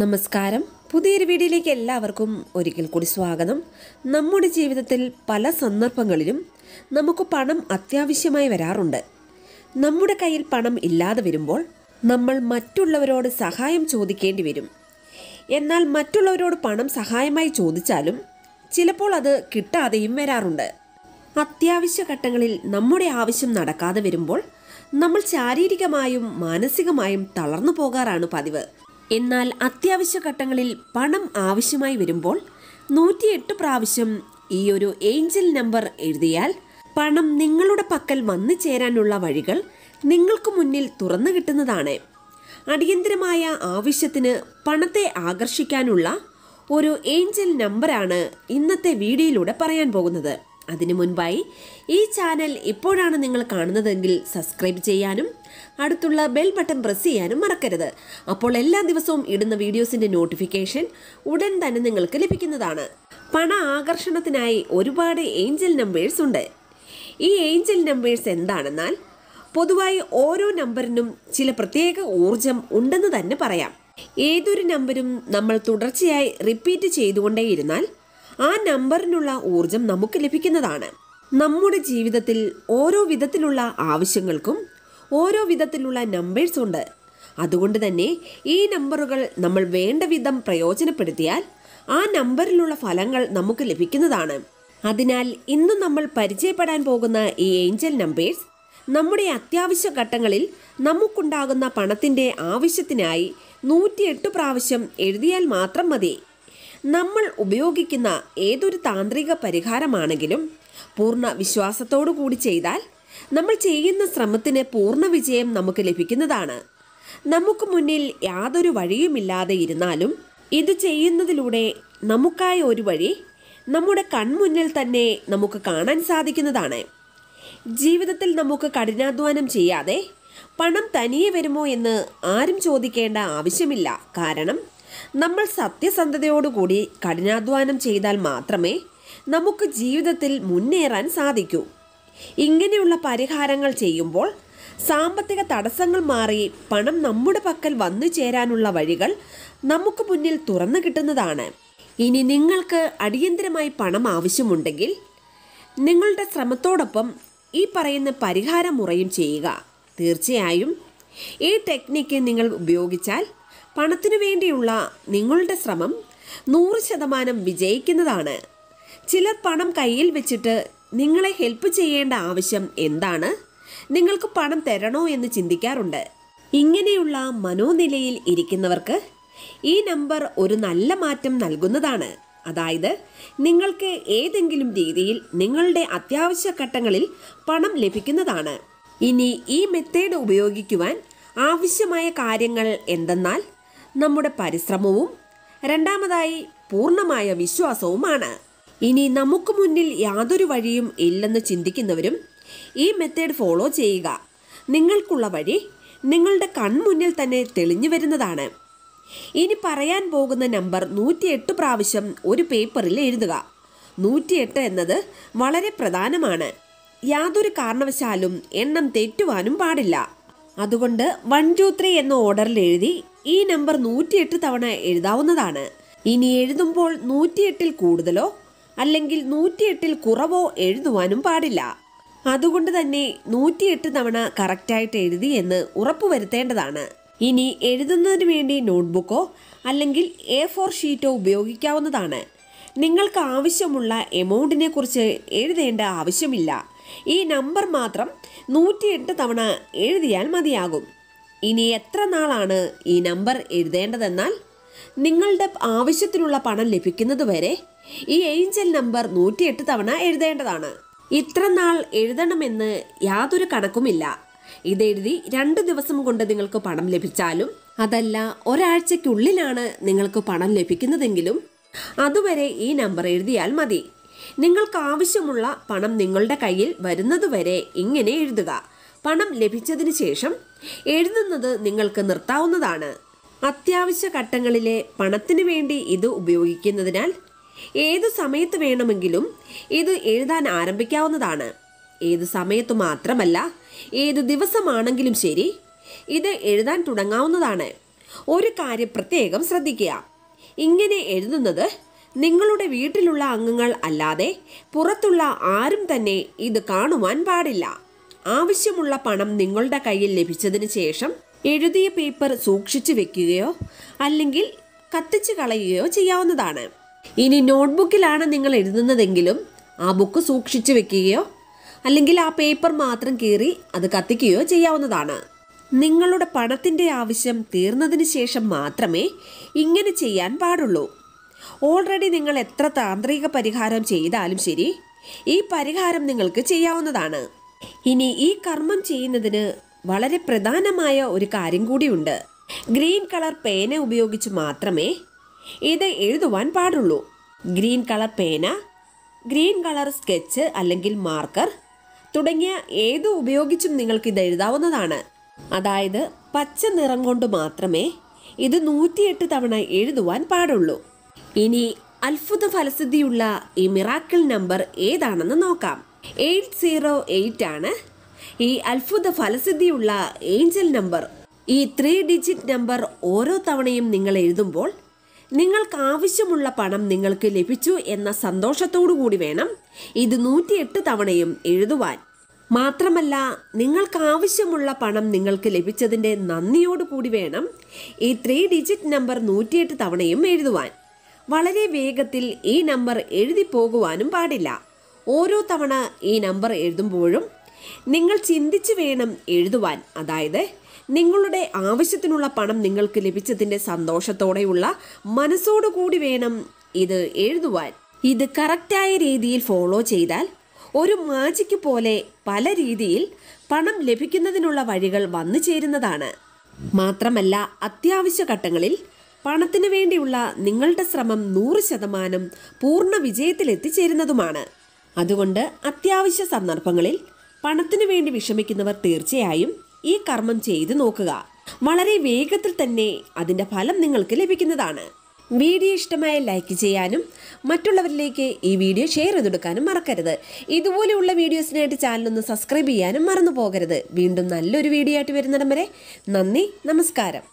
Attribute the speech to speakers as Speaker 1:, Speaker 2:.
Speaker 1: നമസ്കാരം പുതിയൊരു വീഡിയോയിലേക്ക് എല്ലാവർക്കും ഒരിക്കൽ കൂടി സ്വാഗതം നമ്മുടെ ജീവിതത്തിൽ പല സന്ദർഭങ്ങളിലും നമുക്ക് പണം അത്യാവശ്യമായി വരാറുണ്ട് നമ്മുടെ കയ്യിൽ പണം ഇല്ലാതെ വരുമ്പോൾ നമ്മൾ മറ്റുള്ളവരോട് സഹായം ചോദിക്കേണ്ടി വരും എന്നാൽ മറ്റുള്ളവരോട് പണം സഹായമായി ചോദിച്ചാലും ചിലപ്പോൾ അത് കിട്ടാതെയും വരാറുണ്ട് അത്യാവശ്യ ഘട്ടങ്ങളിൽ നമ്മുടെ ആവശ്യം നടക്കാതെ വരുമ്പോൾ നമ്മൾ ശാരീരികമായും മാനസികമായും തളർന്നു പോകാറാണ് പതിവ് എന്നാൽ അത്യാവശ്യ ഘട്ടങ്ങളിൽ പണം ആവശ്യമായി വരുമ്പോൾ നൂറ്റിയെട്ട് പ്രാവശ്യം ഈ ഒരു ഏഞ്ചൽ നമ്പർ എഴുതിയാൽ പണം നിങ്ങളുടെ പക്കൽ വന്നു ചേരാനുള്ള വഴികൾ നിങ്ങൾക്ക് മുന്നിൽ തുറന്നു കിട്ടുന്നതാണ് അടിയന്തരമായ ആവശ്യത്തിന് പണത്തെ ആകർഷിക്കാനുള്ള ഒരു ഏഞ്ചൽ നമ്പറാണ് ഇന്നത്തെ വീഡിയോയിലൂടെ പറയാൻ പോകുന്നത് അതിനു മുൻപായി ഈ ചാനൽ ഇപ്പോഴാണ് നിങ്ങൾ കാണുന്നതെങ്കിൽ സബ്സ്ക്രൈബ് ചെയ്യാനും അടുത്തുള്ള ബെൽ ബട്ടൺ പ്രസ് ചെയ്യാനും മറക്കരുത് അപ്പോൾ എല്ലാ ദിവസവും ഇടുന്ന വീഡിയോസിൻ്റെ നോട്ടിഫിക്കേഷൻ ഉടൻ തന്നെ നിങ്ങൾക്ക് ലഭിക്കുന്നതാണ് പണ ആകർഷണത്തിനായി ഒരുപാട് ഏഞ്ചൽ നമ്പേഴ്സ് ഉണ്ട് ഈ ഏഞ്ചൽ നമ്പേഴ്സ് എന്താണെന്നാൽ പൊതുവായി ഓരോ നമ്പറിനും ചില പ്രത്യേക ഊർജം ഉണ്ടെന്ന് തന്നെ പറയാം ഏതൊരു നമ്പരും നമ്മൾ തുടർച്ചയായി റിപ്പീറ്റ് ചെയ്തുകൊണ്ടേയിരുന്നാൽ ആ നമ്പറിനുള്ള ഊർജം നമുക്ക് ലഭിക്കുന്നതാണ് നമ്മുടെ ജീവിതത്തിൽ ഓരോ വിധത്തിലുള്ള ആവശ്യങ്ങൾക്കും ഓരോ വിധത്തിലുള്ള നമ്പേഴ്സ് ഉണ്ട് അതുകൊണ്ട് തന്നെ ഈ നമ്പറുകൾ നമ്മൾ വേണ്ട വിധം പ്രയോജനപ്പെടുത്തിയാൽ ആ നമ്പറിലുള്ള ഫലങ്ങൾ നമുക്ക് ലഭിക്കുന്നതാണ് അതിനാൽ ഇന്ന് നമ്മൾ പരിചയപ്പെടാൻ പോകുന്ന ഈ ഏഞ്ചൽ നമ്പേഴ്സ് നമ്മുടെ അത്യാവശ്യ ഘട്ടങ്ങളിൽ നമുക്കുണ്ടാകുന്ന പണത്തിൻ്റെ ആവശ്യത്തിനായി നൂറ്റിയെട്ട് പ്രാവശ്യം എഴുതിയാൽ മാത്രം മതി നമ്മൾ ഉപയോഗിക്കുന്ന ഏതൊരു താന്ത്രിക പരിഹാരമാണെങ്കിലും പൂർണ്ണ വിശ്വാസത്തോടു കൂടി ചെയ്താൽ നമ്മൾ ചെയ്യുന്ന ശ്രമത്തിന് പൂർണ്ണ വിജയം നമുക്ക് ലഭിക്കുന്നതാണ് നമുക്ക് മുന്നിൽ യാതൊരു വഴിയുമില്ലാതെ ഇരുന്നാലും ഇത് ചെയ്യുന്നതിലൂടെ നമുക്കായ ഒരു വഴി നമ്മുടെ കൺമുന്നിൽ തന്നെ നമുക്ക് കാണാൻ സാധിക്കുന്നതാണ് ജീവിതത്തിൽ നമുക്ക് കഠിനാധ്വാനം ചെയ്യാതെ പണം തനിയെ വരുമോ എന്ന് ആരും ചോദിക്കേണ്ട ആവശ്യമില്ല കാരണം നമ്മൾ സത്യസന്ധതയോടുകൂടി കഠിനാധ്വാനം ചെയ്താൽ മാത്രമേ നമുക്ക് ജീവിതത്തിൽ മുന്നേറാൻ സാധിക്കൂ ഇങ്ങനെയുള്ള പരിഹാരങ്ങൾ ചെയ്യുമ്പോൾ സാമ്പത്തിക തടസ്സങ്ങൾ മാറി പണം നമ്മുടെ പക്കൽ വന്നു ചേരാനുള്ള വഴികൾ നമുക്ക് മുന്നിൽ തുറന്നു കിട്ടുന്നതാണ് ഇനി നിങ്ങൾക്ക് അടിയന്തരമായി പണം ആവശ്യമുണ്ടെങ്കിൽ നിങ്ങളുടെ ശ്രമത്തോടൊപ്പം ഈ പറയുന്ന പരിഹാരമുറയും ചെയ്യുക തീർച്ചയായും ഈ ടെക്നിക്ക് നിങ്ങൾ ഉപയോഗിച്ചാൽ പണത്തിനു വേണ്ടിയുള്ള നിങ്ങളുടെ ശ്രമം നൂറ് ശതമാനം വിജയിക്കുന്നതാണ് ചിലർ പണം കയ്യിൽ വെച്ചിട്ട് നിങ്ങളെ ഹെൽപ്പ് ചെയ്യേണ്ട ആവശ്യം എന്താണ് നിങ്ങൾക്ക് പണം തരണോ എന്ന് ചിന്തിക്കാറുണ്ട് ഇങ്ങനെയുള്ള മനോനിലയിൽ ഇരിക്കുന്നവർക്ക് ഈ നമ്പർ ഒരു നല്ല മാറ്റം നൽകുന്നതാണ് അതായത് നിങ്ങൾക്ക് ഏതെങ്കിലും രീതിയിൽ നിങ്ങളുടെ അത്യാവശ്യ ഘട്ടങ്ങളിൽ പണം ലഭിക്കുന്നതാണ് ഇനി ഈ മെത്തേഡ് ഉപയോഗിക്കുവാൻ ആവശ്യമായ കാര്യങ്ങൾ എന്തെന്നാൽ നമ്മുടെ പരിശ്രമവും രണ്ടാമതായി പൂർണ്ണമായ വിശ്വാസവുമാണ് ഇനി നമുക്ക് മുന്നിൽ യാതൊരു വഴിയും ഇല്ലെന്ന് ചിന്തിക്കുന്നവരും ഈ മെത്തേഡ് ഫോളോ ചെയ്യുക നിങ്ങൾക്കുള്ള വഴി നിങ്ങളുടെ കൺമുന്നിൽ തന്നെ തെളിഞ്ഞു വരുന്നതാണ് ഇനി പറയാൻ പോകുന്ന നമ്പർ നൂറ്റിയെട്ട് പ്രാവശ്യം ഒരു പേപ്പറിൽ എഴുതുക നൂറ്റിയെട്ട് എന്നത് വളരെ പ്രധാനമാണ് യാതൊരു കാരണവശാലും എണ്ണം തെറ്റുവാനും പാടില്ല അതുകൊണ്ട് വൺ ടു ത്രീ എന്ന ഓർഡറിൽ എഴുതി ഈ നമ്പർ നൂറ്റിയെട്ട് തവണ എഴുതാവുന്നതാണ് ഇനി എഴുതുമ്പോൾ നൂറ്റിയെട്ടിൽ കൂടുതലോ അല്ലെങ്കിൽ നൂറ്റിയെട്ടിൽ കുറവോ എഴുതുവാനും പാടില്ല അതുകൊണ്ട് തന്നെ നൂറ്റിയെട്ട് തവണ കറക്റ്റായിട്ട് എഴുതി എന്ന് ഉറപ്പുവരുത്തേണ്ടതാണ് ഇനി എഴുതുന്നതിന് വേണ്ടി നോട്ട്ബുക്കോ അല്ലെങ്കിൽ എ ഫോർ ഷീറ്റോ ഉപയോഗിക്കാവുന്നതാണ് നിങ്ങൾക്ക് ആവശ്യമുള്ള എമൗണ്ടിനെ കുറിച്ച് എഴുതേണ്ട ആവശ്യമില്ല ഈ നമ്പർ മാത്രം നൂറ്റിയെട്ട് തവണ എഴുതിയാൽ മതിയാകും ഇനി എത്ര നാളാണ് ഈ നമ്പർ എഴുതേണ്ടതെന്നാൽ നിങ്ങളുടെ ആവശ്യത്തിനുള്ള പണം ലഭിക്കുന്നതുവരെ ഈ ഏഞ്ചൽ നമ്പർ നൂറ്റിയെട്ട് തവണ എഴുതേണ്ടതാണ് ഇത്ര നാൾ എഴുതണമെന്ന് യാതൊരു കണക്കുമില്ല ഇതെഴുതി രണ്ട് ദിവസം കൊണ്ട് നിങ്ങൾക്ക് പണം ലഭിച്ചാലും അതല്ല ഒരാഴ്ചയ്ക്കുള്ളിലാണ് നിങ്ങൾക്ക് പണം ലഭിക്കുന്നതെങ്കിലും അതുവരെ ഈ നമ്പർ എഴുതിയാൽ മതി നിങ്ങൾക്ക് ആവശ്യമുള്ള പണം നിങ്ങളുടെ കയ്യിൽ വരുന്നതുവരെ ഇങ്ങനെ എഴുതുക പണം ലഭിച്ചതിന് ശേഷം എഴുതുന്നത് നിങ്ങൾക്ക് നിർത്താവുന്നതാണ് അത്യാവശ്യ ഘട്ടങ്ങളിലെ പണത്തിനു വേണ്ടി ഇത് ഉപയോഗിക്കുന്നതിനാൽ ഏതു സമയത്ത് വേണമെങ്കിലും ഇത് എഴുതാൻ ആരംഭിക്കാവുന്നതാണ് ഏത് സമയത്ത് മാത്രമല്ല ഏത് ദിവസമാണെങ്കിലും ശരി ഇത് എഴുതാൻ തുടങ്ങാവുന്നതാണ് ഒരു കാര്യം പ്രത്യേകം ശ്രദ്ധിക്കുക ഇങ്ങനെ എഴുതുന്നത് നിങ്ങളുടെ വീട്ടിലുള്ള അംഗങ്ങൾ അല്ലാതെ പുറത്തുള്ള ആരും തന്നെ ഇത് കാണുവാൻ പാടില്ല ആവശ്യമുള്ള പണം നിങ്ങളുടെ കയ്യിൽ ലഭിച്ചതിന് ശേഷം എഴുതിയ പേപ്പർ സൂക്ഷിച്ചു വെക്കുകയോ അല്ലെങ്കിൽ കത്തിച്ചു കളയുകയോ ചെയ്യാവുന്നതാണ് ഇനി നോട്ട്ബുക്കിലാണ് നിങ്ങൾ എഴുതുന്നതെങ്കിലും ആ ബുക്ക് സൂക്ഷിച്ചു വെക്കുകയോ അല്ലെങ്കിൽ ആ പേപ്പർ മാത്രം കീറി അത് കത്തിക്കുകയോ ചെയ്യാവുന്നതാണ് നിങ്ങളുടെ പണത്തിൻ്റെ ആവശ്യം തീർന്നതിന് ശേഷം മാത്രമേ ഇങ്ങനെ ചെയ്യാൻ പാടുള്ളൂ ഓൾറെഡി നിങ്ങൾ എത്ര താന്ത്രിക പരിഹാരം ചെയ്താലും ശരി ഈ പരിഹാരം നിങ്ങൾക്ക് ചെയ്യാവുന്നതാണ് ഇനി ഈ കർമ്മം ചെയ്യുന്നതിന് വളരെ പ്രധാനമായ ഒരു കാര്യം കൂടിയുണ്ട് ഗ്രീൻ കളർ പേന ഉപയോഗിച്ച് മാത്രമേ ഇത് എഴുതുവാൻ പാടുള്ളൂ ഗ്രീൻ കളർ പേന ഗ്രീൻ കളർ സ്കെച്ച് അല്ലെങ്കിൽ മാർക്കർ തുടങ്ങിയ ഏത് ഉപയോഗിച്ചും നിങ്ങൾക്ക് ഇത് എഴുതാവുന്നതാണ് അതായത് പച്ച നിറം കൊണ്ട് മാത്രമേ ഇത് നൂറ്റിയെട്ട് തവണ എഴുതുവാൻ പാടുള്ളൂ ഇനി അത്ഭുത ഫലസിദ്ധിയുള്ള ഈ മിറാക്കിൾ നമ്പർ ഏതാണെന്ന് നോക്കാം എയ്റ്റ് സീറോ എയ്റ്റ് ആണ് ഈ അത്ഭുത ഫലസിദ്ധിയുള്ള ഏഞ്ചൽ നമ്പർ ഈ ത്രീ ഡിജിറ്റ് നമ്പർ ഓരോ തവണയും നിങ്ങൾ എഴുതുമ്പോൾ നിങ്ങൾക്ക് ആവശ്യമുള്ള പണം നിങ്ങൾക്ക് ലഭിച്ചു എന്ന സന്തോഷത്തോടു കൂടി വേണം ഇത് നൂറ്റിയെട്ട് തവണയും എഴുതുവാൻ മാത്രമല്ല നിങ്ങൾക്ക് ആവശ്യമുള്ള പണം നിങ്ങൾക്ക് ലഭിച്ചതിൻ്റെ നന്ദിയോടു കൂടി വേണം ഈ ത്രീ ഡിജിറ്റ് നമ്പർ നൂറ്റിയെട്ട് തവണയും എഴുതുവാൻ വളരെ വേഗത്തിൽ ഈ നമ്പർ എഴുതി പോകുവാനും പാടില്ല ഓരോ തവണ ഈ നമ്പർ എഴുതുമ്പോഴും നിങ്ങൾ ചിന്തിച്ച് വേണം എഴുതുവാൻ അതായത് നിങ്ങളുടെ ആവശ്യത്തിനുള്ള പണം നിങ്ങൾക്ക് ലഭിച്ചതിൻ്റെ സന്തോഷത്തോടെയുള്ള മനസ്സോടുകൂടി വേണം ഇത് എഴുതുവാൻ ഇത് കറക്റ്റായ രീതിയിൽ ഫോളോ ചെയ്താൽ ഒരു മാജിക്ക് പോലെ പല രീതിയിൽ പണം ലഭിക്കുന്നതിനുള്ള വഴികൾ വന്നു ചേരുന്നതാണ് മാത്രമല്ല അത്യാവശ്യ ഘട്ടങ്ങളിൽ പണത്തിനു വേണ്ടിയുള്ള നിങ്ങളുടെ ശ്രമം നൂറ് ശതമാനം പൂർണ്ണ വിജയത്തിലെത്തിച്ചേരുന്നതുമാണ് അതുകൊണ്ട് അത്യാവശ്യ സന്ദർഭങ്ങളിൽ പണത്തിനു വേണ്ടി വിഷമിക്കുന്നവർ തീർച്ചയായും ഈ കർമ്മം ചെയ്തു നോക്കുക വളരെ വേഗത്തിൽ തന്നെ അതിൻ്റെ ഫലം നിങ്ങൾക്ക് ലഭിക്കുന്നതാണ് വീഡിയോ ഇഷ്ടമായ ലൈക്ക് ചെയ്യാനും മറ്റുള്ളവരിലേക്ക് ഈ വീഡിയോ ഷെയർ ചെയ്തെടുക്കാനും മറക്കരുത് ഇതുപോലെയുള്ള വീഡിയോസിനായിട്ട് ചാനലൊന്ന് സബ്സ്ക്രൈബ് ചെയ്യാനും മറന്നു പോകരുത് വീണ്ടും നല്ലൊരു വീഡിയോ ആയിട്ട് വരുന്നിടം വരെ നന്ദി നമസ്കാരം